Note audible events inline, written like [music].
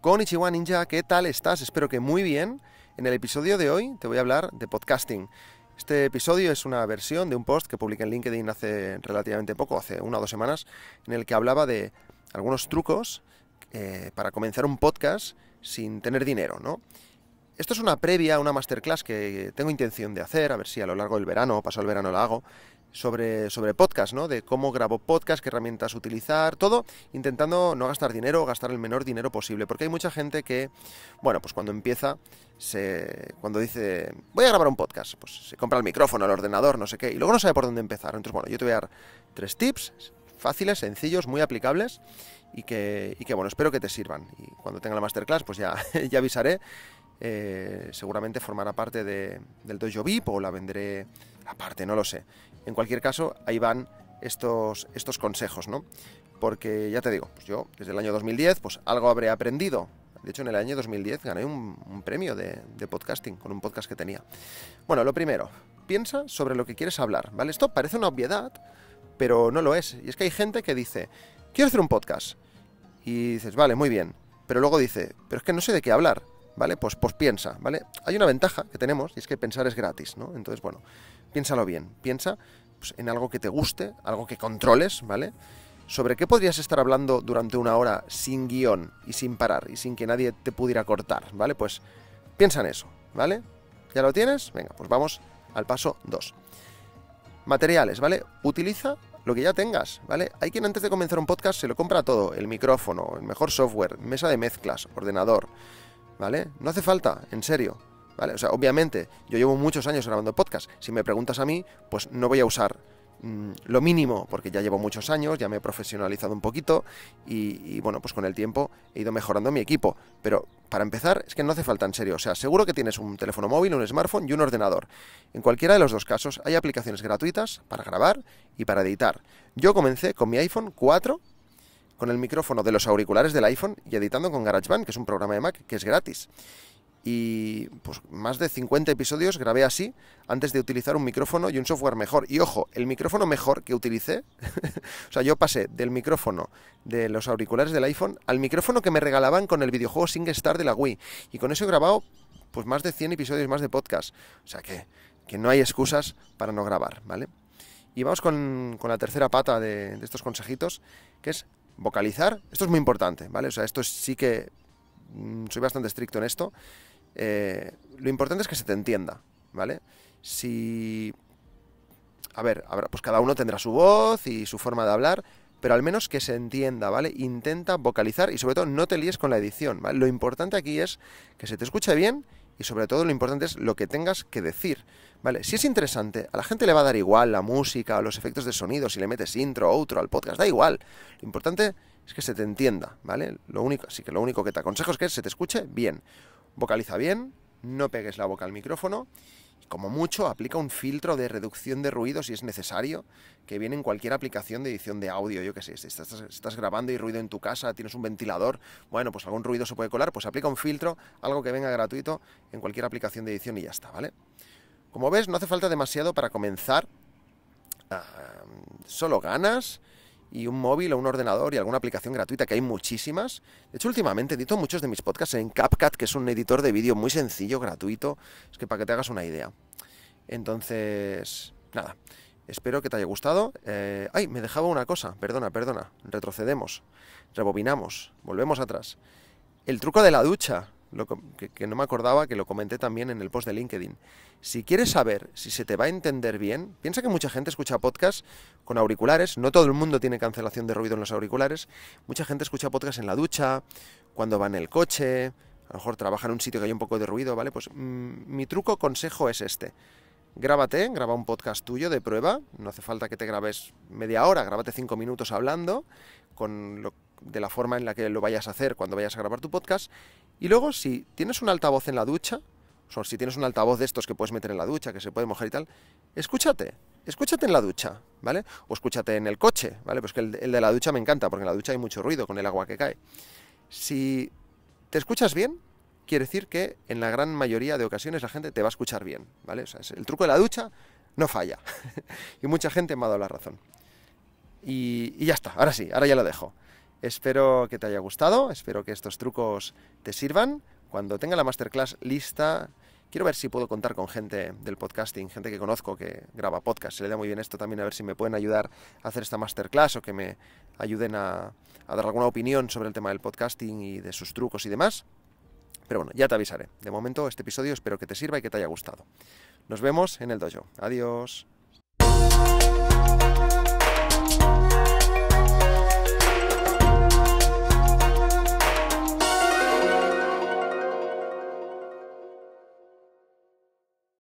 Konnichiwa Ninja, ¿qué tal estás? Espero que muy bien. En el episodio de hoy te voy a hablar de podcasting. Este episodio es una versión de un post que publiqué en LinkedIn hace relativamente poco, hace una o dos semanas, en el que hablaba de algunos trucos eh, para comenzar un podcast sin tener dinero, ¿no? Esto es una previa, una masterclass que tengo intención de hacer, a ver si a lo largo del verano, paso el verano la hago, sobre, sobre podcast, ¿no? De cómo grabo podcast, qué herramientas utilizar, todo intentando no gastar dinero gastar el menor dinero posible. Porque hay mucha gente que, bueno, pues cuando empieza, se, cuando dice, voy a grabar un podcast, pues se compra el micrófono, el ordenador, no sé qué, y luego no sabe por dónde empezar. Entonces, bueno, yo te voy a dar tres tips fáciles, sencillos, muy aplicables y que, y que bueno, espero que te sirvan. Y cuando tenga la masterclass, pues ya, [laughs] ya avisaré eh, seguramente formará parte del Dojo VIP o la vendré aparte, no lo sé. En cualquier caso, ahí van estos, estos consejos, ¿no? Porque ya te digo, pues yo desde el año 2010 pues algo habré aprendido. De hecho, en el año 2010 gané un, premio de, de podcasting con un podcast que tenía. Bueno, lo primero, piensa sobre lo que quieres hablar, ¿vale? Esto parece una obviedad, pero no lo es. Y es que hay gente que dice, quiero hacer un podcast. Y dices, vale, muy bien. Pero luego dice, pero es que no sé de qué hablar. ¿vale? Pues, pues piensa, ¿vale? Hay una ventaja que tenemos y es que pensar es gratis, ¿no? Entonces, bueno, piénsalo bien, piensa pues, en algo que te guste, algo que controles, ¿vale? ¿Sobre qué podrías estar hablando durante una hora sin guión y sin parar y sin que nadie te pudiera cortar, ¿vale? Pues piensa en eso, ¿vale? ¿Ya lo tienes? Venga, pues vamos al paso 2. Materiales, ¿vale? Utiliza lo que ya tengas, ¿vale? Hay quien antes de comenzar un podcast se lo compra todo, el micrófono, el mejor software, mesa de mezclas, ordenador, ¿vale? No hace falta, en serio. ¿Vale? O sea, obviamente, yo llevo muchos años grabando podcast. Si me preguntas a mí, pues no voy a usar mm, lo mínimo, porque ya llevo muchos años, ya me he profesionalizado un poquito y, y, bueno, pues con el tiempo he ido mejorando mi equipo. Pero para empezar, es que no hace falta en serio. O sea, seguro que tienes un teléfono móvil, un smartphone y un ordenador. En cualquiera de los dos casos hay aplicaciones gratuitas para grabar y para editar. Yo comencé con mi iPhone 4 con el micrófono de los auriculares del iPhone y editando con GarageBand, que es un programa de Mac que es gratis. Y pues más de 50 episodios grabé así antes de utilizar un micrófono y un software mejor. Y ojo, el micrófono mejor que utilicé, [laughs] o sea, yo pasé del micrófono de los auriculares del iPhone al micrófono que me regalaban con el videojuego SingStar de la Wii. Y con eso he grabado pues más de 100 episodios más de podcast. O sea que, no hay excusas para no grabar, ¿vale? Y vamos con, la tercera pata de estos consejitos, que es vocalizar, esto es muy importante, ¿vale? O sea, esto sí que mm, soy bastante estricto en esto. Eh, lo importante es que se te entienda, ¿vale? Si... A ver, a ver, pues cada uno tendrá su voz y su forma de hablar, pero al menos que se entienda, ¿vale? Intenta vocalizar y sobre todo no te líes con la edición, ¿vale? Lo importante aquí es que se te escuche bien y sobre todo lo importante es lo que tengas que decir. ¿Vale? Si es interesante, a la gente le va a dar igual la música o los efectos de sonido, si le metes intro, outro al podcast, da igual. Lo importante es que se te entienda, ¿vale? Lo único, así que lo único que te aconsejo es que se te escuche bien. Vocaliza bien, no pegues la boca al micrófono como mucho, aplica un filtro de reducción de ruido si es necesario, que viene en cualquier aplicación de edición de audio, yo qué sé, si estás, grabando y ruido en tu casa, tienes un ventilador, bueno, pues algún ruido se puede colar, pues aplica un filtro, algo que venga gratuito en cualquier aplicación de edición y ya está, ¿vale? Como ves, no hace falta demasiado para comenzar, ah, solo ganas, y un móvil o un ordenador y alguna aplicación gratuita, que hay muchísimas. De hecho, últimamente edito muchos de mis podcasts en CapCut, que es un editor de vídeo muy sencillo, gratuito, es que para que te hagas una idea. Entonces, nada, espero que te haya gustado. Eh, ay, me dejaba una cosa, perdona, perdona, retrocedemos, rebobinamos, volvemos atrás. El truco de la ducha lo que, no me acordaba, que lo comenté también en el post de LinkedIn. Si quieres saber si se te va a entender bien, piensa que mucha gente escucha podcast con auriculares, no todo el mundo tiene cancelación de ruido en los auriculares, mucha gente escucha podcast en la ducha, cuando va en el coche, a lo mejor trabaja en un sitio que hay un poco de ruido, ¿vale? Pues mm, mi truco, consejo es este. Grábate, graba un podcast tuyo de prueba, no hace falta que te grabes media hora, grábate cinco minutos hablando con lo, de la forma en la que lo vayas a hacer cuando vayas a grabar tu podcast y luego, si tienes un altavoz en la ducha, o si tienes un altavoz de estos que puedes meter en la ducha, que se puede mojar y tal, escúchate, escúchate en la ducha, ¿vale? O escúchate en el coche, ¿vale? Pues que el, de la ducha me encanta, porque en la ducha hay mucho ruido con el agua que cae. Si te escuchas bien, quiere decir que en la gran mayoría de ocasiones la gente te va a escuchar bien, ¿vale? O sea, el truco de la ducha no falla. [laughs] y mucha gente me ha dado la razón. y, ya está, ahora sí, ahora ya lo dejo. Espero que te haya gustado, espero que estos trucos te sirvan. Cuando tenga la masterclass lista, quiero ver si puedo contar con gente del podcasting, gente que conozco que graba podcast. Se le da muy bien esto también, a ver si me pueden ayudar a hacer esta masterclass o que me ayuden a, dar alguna opinión sobre el tema del podcasting y de sus trucos y demás. Pero bueno, ya te avisaré. De momento, este episodio espero que te sirva y que te haya gustado. Nos vemos en el dojo. Adiós.